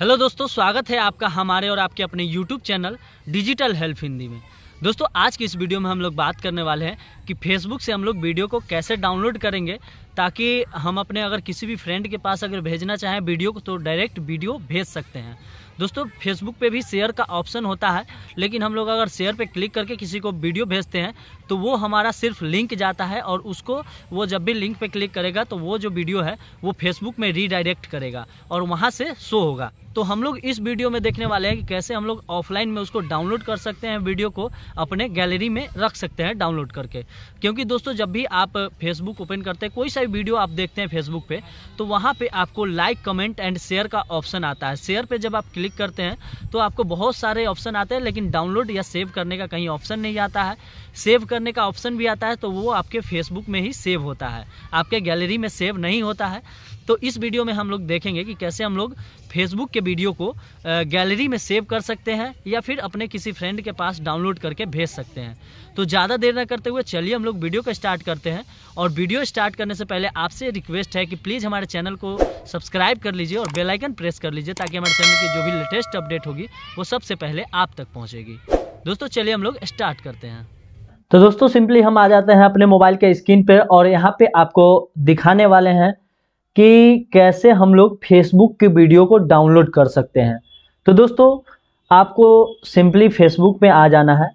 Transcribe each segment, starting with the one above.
hello दोस्तों स्वागत है आपका हमारे और आपके अपने YouTube channel digital health Hindi में दोस्तों आज की इस वीडियो में हम लोग बात करने वाले हैं कि फेसबुक से हम लोग वीडियो को कैसे डाउनलोड करेंगे ताकि हम अपने अगर किसी भी फ्रेंड के पास अगर भेजना चाहें वीडियो को तो डायरेक्ट वीडियो भेज सकते हैं दोस्तों फेसबुक पे भी शेयर का ऑप्शन होता है लेकिन हम लोग अगर शेयर पे क्लिक करके किसी को वीडियो भेजते हैं तो वो हमारा सिर्फ लिंक जाता है और उसको वो जब भी लिंक पे क्लिक करेगा तो वो जो वीडियो है वो फेसबुक में रीडायरेक्ट करेगा और वहाँ से शो होगा तो हम लोग इस वीडियो में देखने वाले हैं कि कैसे हम लोग ऑफलाइन में उसको डाउनलोड कर सकते हैं वीडियो को अपने गैलरी में रख सकते हैं डाउनलोड करके क्योंकि दोस्तों जब भी आप फेसबुक ओपन करते हैं कोई सा भी वीडियो आप देखते हैं फेसबुक पे तो वहाँ पे आपको लाइक कमेंट एंड शेयर का ऑप्शन आता है शेयर पे जब आप क्लिक करते हैं तो आपको बहुत सारे ऑप्शन आते हैं लेकिन डाउनलोड या सेव करने का कहीं ऑप्शन नहीं आता है सेव करने का ऑप्शन भी आता है तो वो आपके फेसबुक में ही सेव होता है आपके गैलरी में सेव नहीं होता है तो इस वीडियो में हम लोग देखेंगे कि कैसे हम लोग फेसबुक के वीडियो को गैलरी में सेव कर सकते हैं या फिर अपने किसी फ्रेंड के पास डाउनलोड करके भेज सकते हैं तो ज़्यादा देर ना करते हुए चलिए हम लोग वीडियो को स्टार्ट करते हैं और वीडियो स्टार्ट करने से पहले आपसे रिक्वेस्ट है कि प्लीज़ हमारे चैनल को सब्सक्राइब कर लीजिए और बेलाइकन प्रेस कर लीजिए ताकि हमारे चैनल की जो भी लेटेस्ट अपडेट होगी वो सबसे पहले आप तक पहुँचेगी दोस्तों चलिए हम लोग स्टार्ट करते हैं तो दोस्तों सिंपली हम आ जाते हैं अपने मोबाइल के स्क्रीन पर और यहाँ पर आपको दिखाने वाले हैं कि कैसे हम लोग फेसबुक की वीडियो को डाउनलोड कर सकते हैं तो दोस्तों आपको सिंपली फेसबुक पे आ जाना है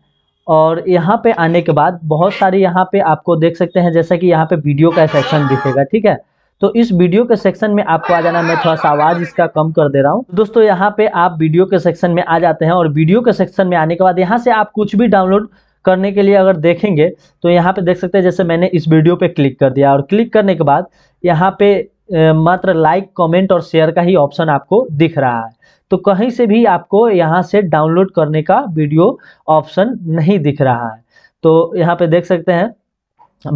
और यहाँ पे आने के बाद बहुत सारे यहाँ पे आपको देख सकते हैं जैसा कि यहाँ पे वीडियो का सेक्शन दिखेगा ठीक है तो इस वीडियो के सेक्शन में आपको आ जाना मैं थोड़ा सा आवाज़ इसका कम कर दे रहा हूँ दोस्तों यहाँ पे आप वीडियो के सेक्शन में आ जाते हैं और वीडियो के सेक्शन में आने के बाद यहाँ से आप कुछ भी डाउनलोड करने के लिए अगर देखेंगे तो यहाँ पे देख सकते हैं जैसे मैंने इस वीडियो पे क्लिक कर दिया और क्लिक करने के बाद यहाँ पे मात्र लाइक कमेंट और शेयर का ही ऑप्शन आपको दिख रहा है तो कहीं से भी आपको यहाँ से डाउनलोड करने का वीडियो ऑप्शन नहीं दिख रहा है तो यहाँ पे देख सकते हैं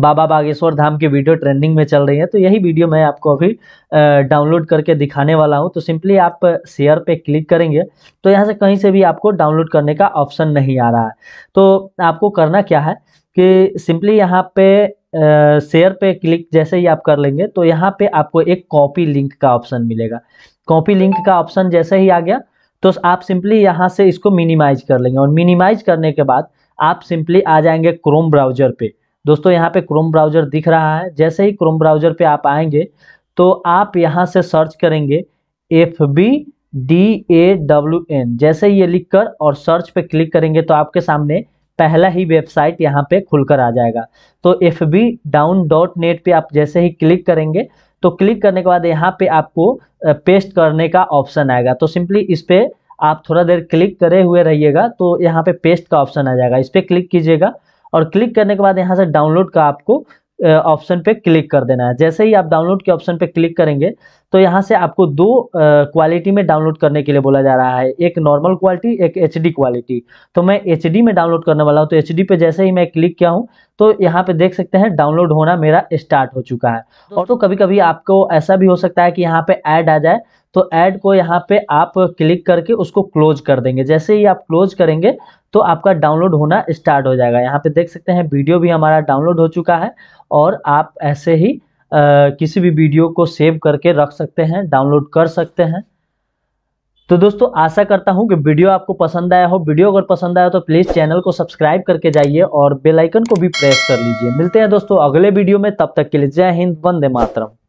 बाबा बागेश्वर धाम की वीडियो ट्रेंडिंग में चल रही है तो यही वीडियो मैं आपको अभी डाउनलोड करके दिखाने वाला हूं तो सिंपली आप शेयर पे क्लिक करेंगे तो यहां से कहीं से भी आपको डाउनलोड करने का ऑप्शन नहीं आ रहा है तो आपको करना क्या है कि सिंपली यहां पे शेयर पे क्लिक जैसे ही आप कर लेंगे तो यहाँ पे आपको एक कॉपी लिंक का ऑप्शन मिलेगा कॉपी लिंक का ऑप्शन जैसे ही आ गया तो आप सिंपली यहाँ से इसको मिनिमाइज कर लेंगे और मिनिमाइज करने के बाद आप सिंपली आ जाएंगे क्रोम ब्राउजर पे दोस्तों यहाँ पे क्रोम ब्राउजर दिख रहा है जैसे ही क्रोम ब्राउजर पे आप आएंगे तो आप यहाँ से सर्च करेंगे F B D A W N जैसे ही ये लिख कर और सर्च पे क्लिक करेंगे तो आपके सामने पहला ही वेबसाइट यहाँ पे खुलकर आ जाएगा तो F B down dot net पर आप जैसे ही क्लिक करेंगे तो क्लिक करने के बाद यहाँ पे आपको पेस्ट करने का ऑप्शन आएगा तो सिंपली इस पर आप थोड़ा देर क्लिक करे हुए रहिएगा तो यहाँ पे पेस्ट का ऑप्शन आ जाएगा इस पर क्लिक कीजिएगा और क्लिक करने के बाद यहाँ से डाउनलोड का आपको ऑप्शन पे क्लिक कर देना है जैसे ही आप डाउनलोड के ऑप्शन पे क्लिक करेंगे तो यहाँ से आपको दो क्वालिटी में डाउनलोड करने के लिए बोला जा रहा है एक नॉर्मल क्वालिटी एक एच क्वालिटी तो मैं एच में डाउनलोड करने वाला हूँ तो एच पे जैसे ही मैं क्लिक किया हूँ तो यहाँ पे देख सकते हैं डाउनलोड होना मेरा स्टार्ट हो चुका है और तो कभी कभी आपको ऐसा भी हो सकता है कि यहाँ पे ऐड आ जाए तो ऐड को यहाँ पे आप क्लिक करके उसको क्लोज कर देंगे जैसे ही आप क्लोज करेंगे तो आपका डाउनलोड होना स्टार्ट हो जाएगा यहाँ पे देख सकते हैं वीडियो भी हमारा डाउनलोड हो चुका है और आप ऐसे ही आ, किसी भी वीडियो को सेव करके रख सकते हैं डाउनलोड कर सकते हैं तो दोस्तों आशा करता हूं कि वीडियो आपको पसंद आया हो वीडियो अगर पसंद आया तो प्लीज़ चैनल को सब्सक्राइब करके जाइए और बेल आइकन को भी प्रेस कर लीजिए मिलते हैं दोस्तों अगले वीडियो में तब तक के लिए जय हिंद वंदे मातरम